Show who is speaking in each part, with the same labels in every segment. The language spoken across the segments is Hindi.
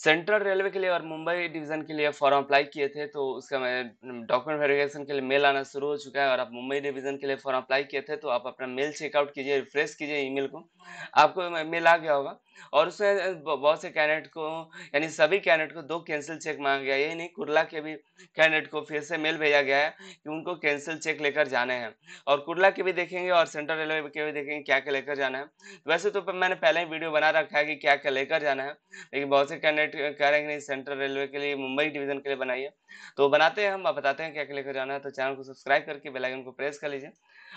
Speaker 1: सेंट्रल रेलवे के लिए और मुंबई डिवीज़न के लिए फॉर्म अप्लाई किए थे तो उसका मैं डॉक्यूमेंट वेरिफिकेशन के लिए मेल आना शुरू हो चुका है और आप मुंबई डिवीज़न के लिए फॉर्म अप्लाई किए थे तो आप अपना मेल चेकआउट कीजिए रिफ्रेश कीजिए ईमेल को आपको मेल आ गया होगा और उसमें बहुत से कैंडिडेट को यानी सभी कैंडिडेट को दो कैंसिल चेक मांगा गया यही नहीं कुरला के भी कैंडिडेट को फिर से मेल भेजा गया है कि उनको कैंसिल चेक लेकर जाने हैं और कुरला के भी देखेंगे और सेंट्रल रेलवे के भी देखेंगे क्या क्या लेकर जाना है तो वैसे तो मैंने पहले ही वीडियो बना रखा है कि क्या क्या लेकर जाना है लेकिन बहुत से कैंडिडेट कह रहे हैं कि नहीं सेंट्रल रेलवे के लिए मुंबई डिवीजन के लिए बनाइए तो बनाते हैं हम आप बताते हैं क्या क्या लेकर जाना है तो चैनल को सब्सक्राइब करके बेलाइकन को प्रेस कर लीजिए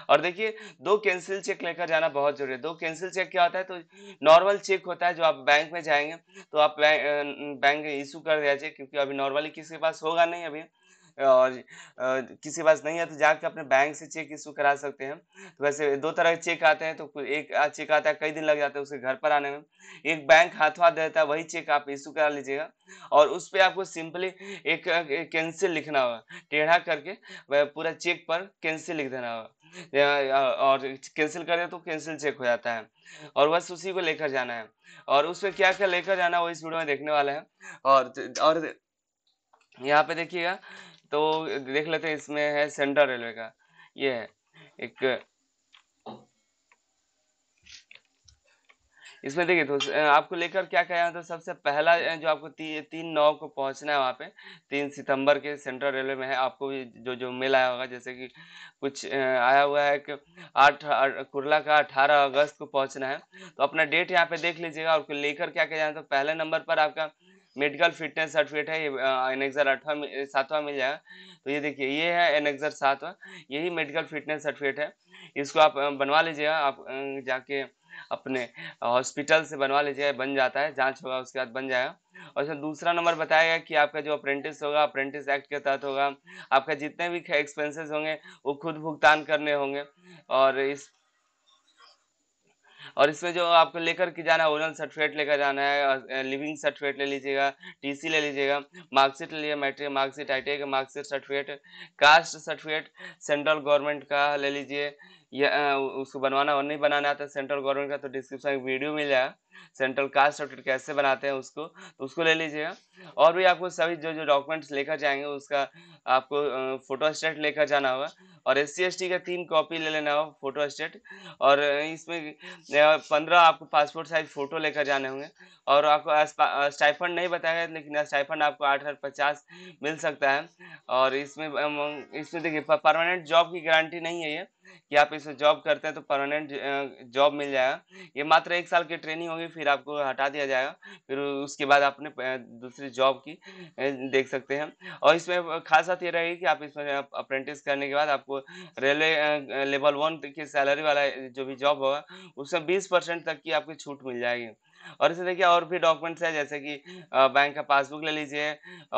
Speaker 1: और देखिए दो कैंसिल चेक लेकर जाना बहुत जरूरी है दो कैंसिल चेक क्या होता है तो नॉर्मल चेक होता है जो आप बैंक में जाएंगे तो आप बैंक इशू कर दिया जाए क्योंकि अभी नॉर्मली किसी के पास होगा नहीं अभी और किसी के पास नहीं है तो जाके अपने बैंक से चेक इशू करा सकते हैं तो वैसे दो तरह के चेक आते हैं तो एक चेक आता है कई दिन लग जाते हैं उसके घर पर आने में एक बैंक हाथों हाथ देता है वही चेक आप इशू करा लीजिएगा और उस पर आपको सिंपली एक कैंसिल लिखना होगा टेढ़ा करके पूरा चेक पर कैंसिल लिख देना होगा या, या और कैंसिल करें तो कैंसिल चेक हो जाता है और बस उसी को लेकर जाना है और उसमें क्या क्या लेकर जाना है वो इस वीडियो में देखने वाला है और और यहाँ पे देखिएगा तो देख लेते हैं इसमें है सेंट्रल रेलवे का ये है एक इसमें देखिए तो आपको लेकर क्या कहना था मतलब सबसे पहला जो आपको ती, तीन नौ को पहुंचना है वहाँ पे तीन सितंबर के सेंट्रल रेलवे में है आपको भी जो जो मेल आया होगा जैसे कि कुछ आया हुआ है कि आठ कुरला का अठारह अगस्त को पहुंचना है तो अपना डेट यहाँ पे देख लीजिएगा और लेकर क्या कहना तो पहले नंबर पर आपका मेडिकल फिटनेस सर्टिफिकेट है ये एनेक्सर आठवां सातवां मिल जाएगा तो ये देखिए ये है एनेक्सर सातवां यही मेडिकल फिटनेस सर्टिफिकेट है इसको आप बनवा लीजिएगा आप जाके अपने हॉस्पिटल से बनवा लीजिए बन जाता है जांच होगा उसके बाद बन जाएगा और इसमें दूसरा नंबर बताया गया कि आपका जो अप्रेंटिस होगा अप्रेंटिस एक्ट के तहत होगा आपका जितने भी एक्सपेंसेस होंगे वो खुद भुगतान करने होंगे और इस और इसमें जो आपको लेकर के जाना है ओरिजिनल सर्टिफिकेट लेकर जाना है लिविंग सर्टिफिकेट ले लीजिएगा टीसी ले लीजिएगा मार्कशीट ले लीजिए matric marksheet I T marksheet certificate caste certificate central government का ले लीजिए या उसको बनवाना और नहीं बनाना आता तो सेंट्रल गवर्नमेंट का तो डिस्क्रिप्शन में वीडियो मिल जाएगा सेंट्रल कास्ट सर्टिफिकेट कैसे बनाते हैं उसको तो उसको ले लीजिएगा और भी आपको सभी जो जो डॉक्यूमेंट्स लेकर जाएंगे उसका आपको फोटो स्टेट लेकर जाना होगा और एस सी का तीन कॉपी ले लेना होगा फोटो स्टेट और इसमें पंद्रह आपको पासपोर्ट साइज फोटो लेकर जाने होंगे और आपको स्टाइफंड नहीं बताया गया लेकिन स्टाइफंड आपको आठ हज़ार पचास मिल सकता है और इसमें इसमें देखिए परमानेंट जॉब की गारंटी नहीं है ये कि आप इसमें जॉब करते हैं तो परमानेंट जॉब मिल जाएगा ये मात्र एक साल की ट्रेनिंग होगी फिर आपको हटा दिया जाएगा फिर उसके बाद आपने दूसरी जॉब की देख सकते हैं और इसमें खास साथ ये रहेगी कि आप इसमें अप्रेंटिस करने के बाद आपको रेलवे लेवल वन की सैलरी वाला जो भी जॉब होगा उसमें बीस परसेंट तक की आपकी छूट मिल जाएगी और इसे देखिए और भी डॉक्यूमेंट्स हैं जैसे कि बैंक का पासबुक ले लीजिए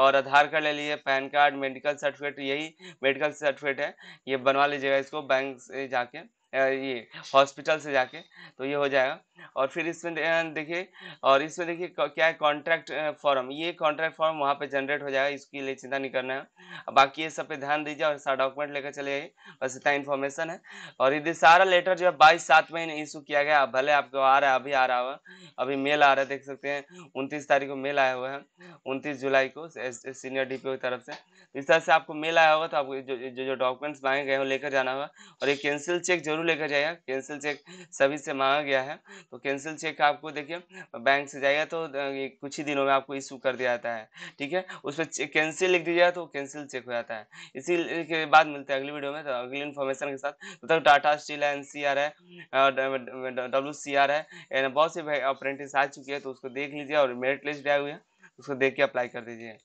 Speaker 1: और आधार कार्ड ले लीजिए पैन कार्ड मेडिकल सर्टिफिकेट यही मेडिकल सर्टिफिकेट है ये बनवा लीजिएगा इसको बैंक से जाके ये हॉस्पिटल से जाके तो ये हो जाएगा और फिर इसमें देखिए और इसमें देखिए क्या है कॉन्ट्रैक्ट फॉर्म ये कॉन्ट्रैक्ट फॉर्म वहाँ पे जनरेट हो जाएगा इसके लिए चिंता नहीं करना है बाकी ये सब पे ध्यान दीजिए और सारा डॉक्यूमेंट लेकर चले जाइए बस इतना इन्फॉर्मेशन है और यदि सारा लेटर जो है बाईस सात महीने इशू किया गया भले आपको आ रहा है अभी आ रहा हुआ अभी मेल आ रहा है देख सकते हैं उनतीस तारीख को मेल आया हुआ है उनतीस जुलाई को सीनियर डी की तरफ से इस तरह से आपको मेल आया होगा तो आपको जो जो डॉक्यूमेंट्स मांगे गए हो लेकर जाना होगा और ये कैंसिल चेक जरूर जरूर लेकर जाइएगा कैंसिल चेक सभी से मांगा गया है तो कैंसिल चेक आपको देखिए बैंक से जाएगा तो कुछ ही दिनों में आपको इशू कर दिया जाता है ठीक है उस पर कैंसिल लिख दीजिएगा तो कैंसिल चेक हो जाता है इसी के बाद मिलते हैं अगली वीडियो में तो अगली इन्फॉर्मेशन के साथ तो तक टाटा स्टील है एन सी आर है डब्ल्यू सी आर है बहुत से अप्रेंटिस आ चुकी है तो उसको देख लीजिए और मेरिट लिस्ट भी आई हुई है उसको देख के अप्लाई कर दीजिए